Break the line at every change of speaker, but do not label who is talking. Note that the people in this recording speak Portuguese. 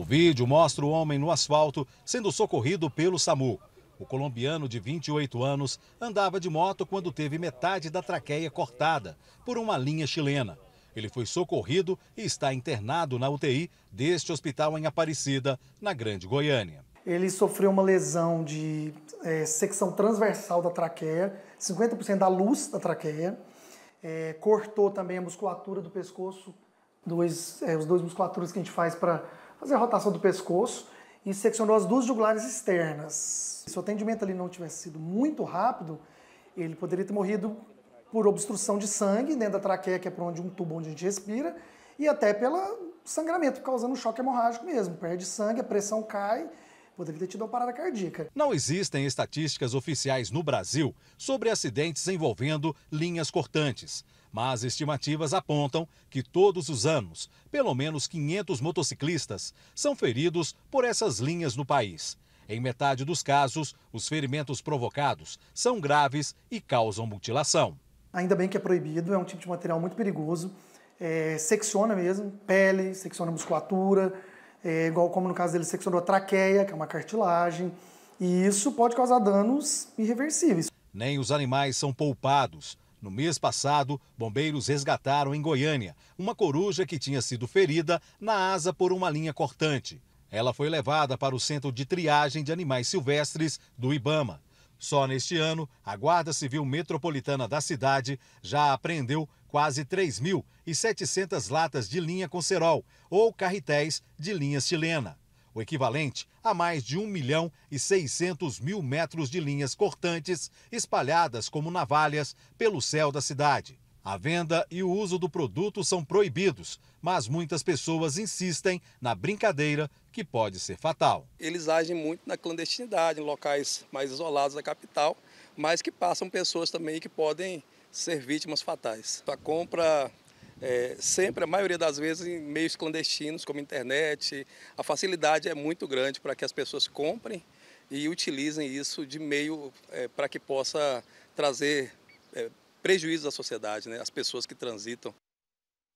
O vídeo mostra o homem no asfalto sendo socorrido pelo SAMU. O colombiano de 28 anos andava de moto quando teve metade da traqueia cortada por uma linha chilena. Ele foi socorrido e está internado na UTI deste hospital em Aparecida, na Grande Goiânia.
Ele sofreu uma lesão de é, secção transversal da traqueia, 50% da luz da traqueia. É, cortou também a musculatura do pescoço, dois, é, os dois musculaturas que a gente faz para fazer a rotação do pescoço e seccionou as duas jugulares externas. Se o atendimento ali não tivesse sido muito rápido, ele poderia ter morrido por obstrução de sangue dentro da traqueia, que é por onde um tubo onde a gente respira, e até pelo sangramento, causando um choque hemorrágico mesmo. Perde sangue, a pressão cai poderia ter tido uma parada cardíaca.
Não existem estatísticas oficiais no Brasil sobre acidentes envolvendo linhas cortantes, mas estimativas apontam que todos os anos, pelo menos 500 motociclistas são feridos por essas linhas no país. Em metade dos casos, os ferimentos provocados são graves e causam mutilação.
Ainda bem que é proibido, é um tipo de material muito perigoso. É, secciona mesmo pele, secciona musculatura, é, igual como no caso dele seccionou a traqueia, que é uma cartilagem, e isso pode causar danos irreversíveis.
Nem os animais são poupados. No mês passado, bombeiros resgataram em Goiânia uma coruja que tinha sido ferida na asa por uma linha cortante. Ela foi levada para o centro de triagem de animais silvestres do Ibama. Só neste ano, a Guarda Civil Metropolitana da cidade já apreendeu quase 3.700 latas de linha com cerol ou carretéis de linha chilena, o equivalente a mais de 1 milhão e 600 mil metros de linhas cortantes espalhadas como navalhas pelo céu da cidade. A venda e o uso do produto são proibidos, mas muitas pessoas insistem na brincadeira que pode ser fatal.
Eles agem muito na clandestinidade, em locais mais isolados da capital, mas que passam pessoas também que podem ser vítimas fatais. A compra é, sempre, a maioria das vezes, em meios clandestinos, como internet. A facilidade é muito grande para que as pessoas comprem e utilizem isso de meio é, para que possa trazer é, prejuízos à sociedade, né? As pessoas que transitam